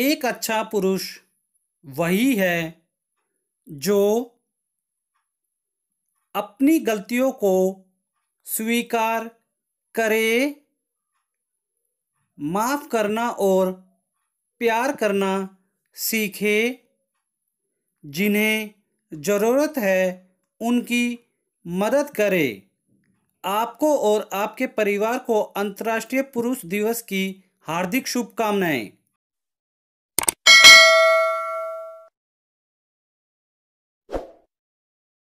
एक अच्छा पुरुष वही है जो अपनी गलतियों को स्वीकार करे माफ़ करना और प्यार करना सीखे जिन्हें ज़रूरत है उनकी मदद करे आपको और आपके परिवार को अंतर्राष्ट्रीय पुरुष दिवस की हार्दिक शुभकामनाएं